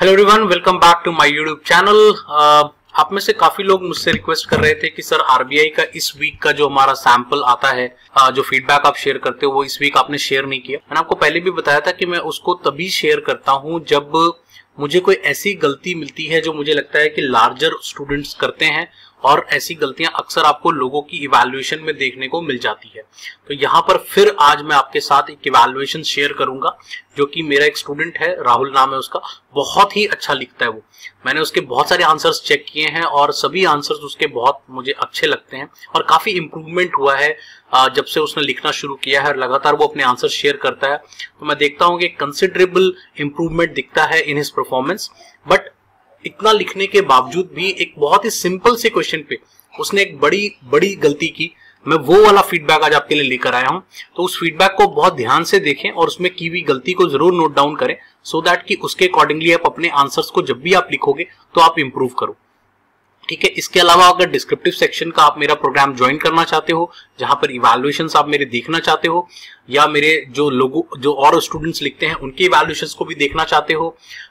hello everyone welcome back to my YouTube channel आप में से काफी लोग मुझसे रिक्वेस्ट कर रहे थे कि सर आरबीआई का इस वीक का जो हमारा सैंपल आता है uh, जो फीडबैक आप शेयर करते हो वो इस वीक आपने शेयर नहीं किया मैंने आपको पहले भी बताया था कि मैं उसको तभी शेयर करता हूं जब मुझे कोई ऐसी गलती मिलती है जो मुझे लगता है कि लार्जर स्टूडेंट्स करते हैं और ऐसी गलतियां अक्सर आपको लोगों की इवेल्युएशन में देखने को मिल जाती है तो यहाँ पर फिर आज मैं आपके साथ एक इवेल्युएशन शेयर करूंगा जो कि मेरा एक स्टूडेंट है राहुल नाम है उसका बहुत ही अच्छा लिखता है वो मैंने उसके बहुत सारे आंसर्स चेक किए हैं और सभी आंसर्स उसके बहुत मुझे अच्छे लगते हैं और काफ़ी इम्प्रूवमेंट हुआ है जब से उसने लिखना शुरू किया है और लगातार वो अपने आंसर शेयर करता है तो मैं देखता हूँ कि कंसिडरेबल इम्प्रूवमेंट दिखता है इन हिज परफॉर्मेंस बट इतना लिखने के बावजूद भी एक बहुत ही सिंपल से क्वेश्चन पे उसने एक बड़ी बड़ी गलती की मैं वो वाला फीडबैक आज आपके लिए लेकर आया हूं तो उस फीडबैक को बहुत ध्यान से देखें और उसमें की हुई गलती को जरूर नोट डाउन करें सो so दैट कि उसके अकॉर्डिंगली आप अपने आंसर्स को जब भी आप लिखोगे तो आप इंप्रूव करो ठीक है इसके अलावा अगर डिस्क्रिप्टिव सेक्शन का आप मेरा प्रोग्राम ज्वाइन करना चाहते हो जहां पर इवेल्युएशन आप मेरे देखना चाहते हो या मेरे जो लोगों जो और स्टूडेंट्स लिखते हैं उनके वैल्यूशन को भी देखना चाहते हो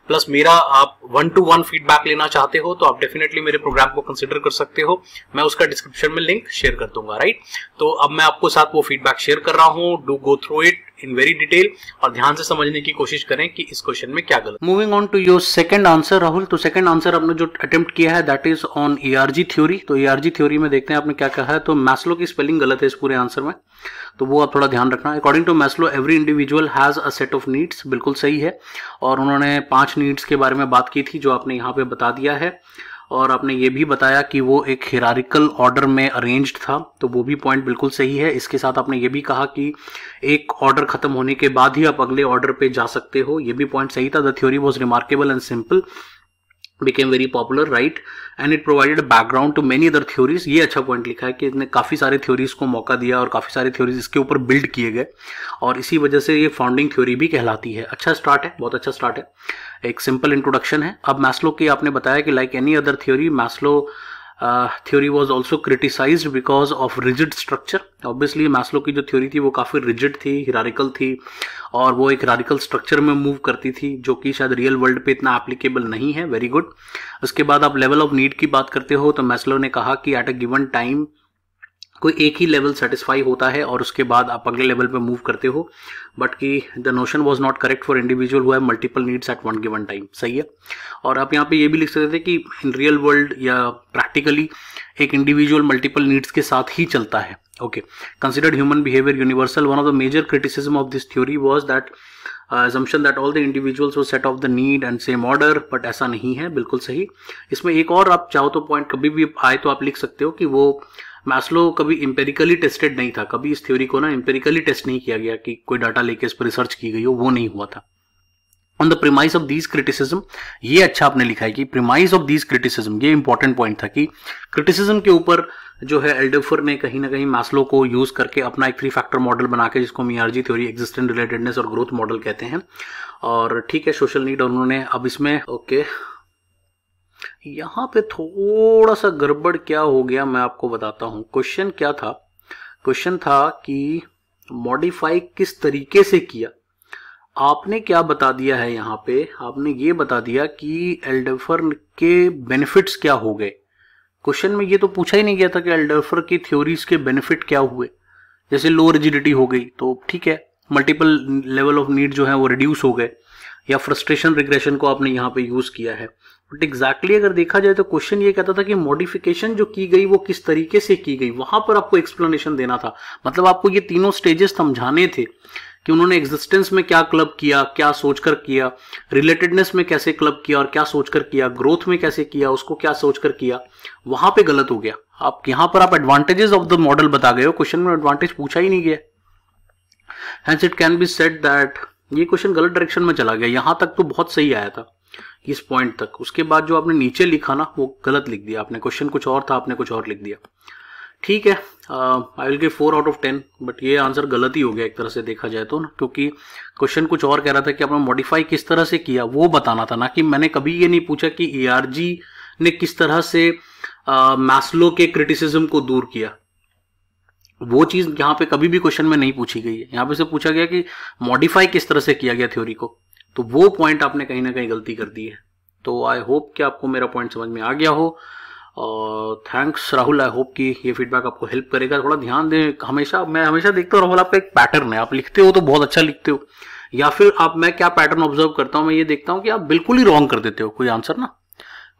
प्लस मेरा आप वन टू वन फीडबैक लेना चाहते हो तो आप डेफिनेटली मेरे प्रोग्राम को कंसिडर कर सकते हो मैं उसका डिस्क्रिप्शन में लिंक शेयर कर दूंगा राइट तो अब मैं आपको साथ वो फीडबैक शेयर कर रहा हूँ do go through it in very detail और ध्यान से समझने की कोशिश करें कि इस क्वेश्चन में क्या गलत moving on to your second answer Rahul तो सेकंड आंसर आपने जो अटेम्प्ट किया है that is on ERG theory तो ईआरजी थ्योरी में देखते हैं आपने क्या कहा है तो मैस्लो की स्पेलिंग गलत है इस पूरे आंसर में तो वो आप थोड़ा ध्यान रखना according to Maslow every individual has a set of needs बिल्कुल सही है और उन्होंने पांच नीड्स के बारे में बात की थी जो आपने यहाँ पे बता दिया है और आपने ये भी बताया कि वो एक हिरारिकल ऑर्डर में अरेंज था तो वो भी पॉइंट बिल्कुल सही है इसके साथ आपने ये भी कहा कि एक ऑर्डर खत्म होने के बाद ही आप अगले ऑर्डर पे जा सकते हो ये भी पॉइंट सही था the theory was remarkable and simple became very popular right and it provided background to many other theories ये अच्छा पॉइंट लिखा है कि इसने काफ़ी सारे थ्योरीज को मौका दिया और काफ़ी सारे थ्योरीज इसके ऊपर बिल्ड किए गए और इसी वजह से ये फाउंडिंग थ्योरी भी कहलाती है अच्छा स्टार्ट है बहुत अच्छा स्टार्ट है एक सिंपल इंट्रोडक्शन है अब मैस्लो की आपने बताया कि like any other theory Maslow theory was also criticize because of rigid structure obviously Maslow की जो थ्योरी थी वो काफ़ी रिजिड थी हिरारिकल थी और वो एक हिरारिकल स्ट्रक्चर में मूव करती थी जो कि शायद रियल वर्ल्ड पे इतना एप्लीकेबल नहीं है वेरी गुड उसके बाद आप लेवल ऑफ नीड की बात करते हो तो मैस्लो ने कहा कि एट अ गिवन टाइम कोई एक ही लेवल सेटिस्फाई होता है और उसके बाद आप अगले लेवल पे मूव करते हो बट कि the notion was not correct for individual हुआ multiple needs at one given time सही है और आप यहाँ पे ये भी लिख सकते थे कि इन रियल वर्ल्ड या प्रैक्टिकली एक इंडिविजुअल मल्टीपल नीड्स के साथ ही चलता है okay considered human behaviour universal one of the major criticism of this theory was that Uh, assumption that all the individuals will set off the need and same order but ऐसा नहीं है बिल्कुल सही इसमें एक और आप चाहो तो पॉइंट कभी भी आए तो आप लिख सकते हो कि वो मैस्लो कभी इम्पेरिकली टेस्टेड नहीं था कभी इस थ्योरी को ना इम्पेरिकली टेस्ट नहीं किया गया कि कोई डाटा लेके इस पर रिसर्च की गई हो वो नहीं हुआ था on the premise of these criticism ये अच्छा आपने लिखा है कि प्रिमाइस ऑफ दीज क्रिटिसिज्म ये इंपॉर्टेंट पॉइंट था कि क्रिटिसिज्म के ऊपर जो है एल्डोफर ने कहीं ना कहीं मास्लो को यूज करके अपना एक थ्री फैक्टर मॉडल बना के जिसको मीआरजी थ्योरी एग्जिस्टेंट रिलेटेडनेस और ग्रोथ मॉडल कहते हैं और ठीक है सोशल नीड और उन्होंने अब इसमें ओके यहां यहाँ पे थोड़ा सा गड़बड़ क्या हो गया मैं आपको बताता हूँ क्वेश्चन क्या था क्वेश्चन था कि मॉडिफाई किस तरीके से किया आपने क्या बता दिया है यहाँ पे आपने ये बता दिया कि एल्डरफर के बेनिफिट्स क्या हो गए क्वेश्चन में ये तो पूछा ही नहीं गया था कि एल्डरफर की थ्योरीज के बेनिफिट क्या हुए जैसे लो रिजिडिटी हो गई तो ठीक है मल्टीपल लेवल ऑफ नीड जो है वो रिड्यूस हो गए या फ्रस्ट्रेशन रिग्रेशन को आपने यहाँ पे यूज किया है बट एग्जैक्टली अगर देखा जाए तो क्वेश्चन ये कहता था कि मॉडिफिकेशन जो की गई वो किस तरीके से की गई वहां पर आपको एक्सप्लेनेशन देना था मतलब आपको ये तीनों स्टेजेस समझाने थे कि उन्होंने एग्जिस्टेंस में क्या क्लब किया क्या सोचकर किया रिलेटेडनेस में कैसे क्लब किया और क्या सोचकर किया ग्रोथ में कैसे किया उसको क्या सोचकर किया वहां पे गलत हो गया आप यहां पर आप एडवांटेजेस ऑफ द मॉडल बता गए हो क्वेश्चन में एडवांटेज पूछा ही नहीं गया hence it can be said that ये क्वेश्चन गलत डायरेक्शन में चला गया यहां तक तो बहुत सही आया था इस पॉइंट तक उसके बाद जो आपने नीचे लिखा ना वो गलत लिख दिया आपने क्वेश्चन कुछ और था आपने कुछ और लिख दिया ठीक है I will give four out of ten but ये आंसर गलत ही हो गया एक तरह से देखा जाए तो ना क्योंकि क्वेश्चन कुछ और कह रहा था कि आपने मॉडिफाई किस तरह से किया वो बताना था ना कि मैंने कभी ये नहीं पूछा कि ई ने किस तरह से मैस्लो uh, के क्रिटिसिज्म को दूर किया वो चीज यहाँ पे कभी भी क्वेश्चन में नहीं पूछी गई है यहाँ पे से पूछा गया कि मॉडिफाई किस तरह से किया गया थ्योरी को तो वो पॉइंट आपने कहीं ना कहीं गलती कर दी है तो आई होप कि आपको मेरा पॉइंट समझ में आ गया हो और थैंक्स राहुल आई होप कि ये फीडबैक आपको हेल्प करेगा थोड़ा ध्यान दें हमेशा मैं हमेशा देखता हूँ राहुल आपका एक पैटर्न है आप लिखते हो तो बहुत अच्छा लिखते हो या फिर आप मैं क्या पैटर्न ऑब्जर्व करता हूँ मैं ये देखता हूँ कि आप बिल्कुल ही रॉन्ग कर देते हो कोई आंसर ना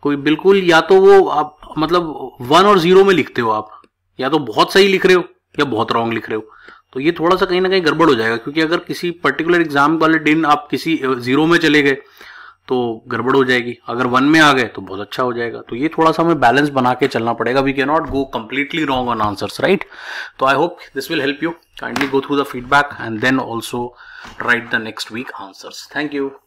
कोई बिल्कुल या तो वो आप मतलब वन और जीरो में लिखते हो आप या तो बहुत सही लिख रहे हो या बहुत रॉन्ग लिख रहे हो तो ये थोड़ा सा कहीं ना कहीं गड़बड़ हो जाएगा क्योंकि अगर किसी पर्टिकुलर एग्जाम वाले दिन आप किसी जीरो uh, में चले गए तो गड़बड़ हो जाएगी अगर वन में आ गए तो बहुत अच्छा हो जाएगा तो ये थोड़ा सा हमें बैलेंस बना के चलना पड़ेगा we can not go completely wrong on answers right तो I hope this will help you kindly go through the feedback and then also write the next week answers thank you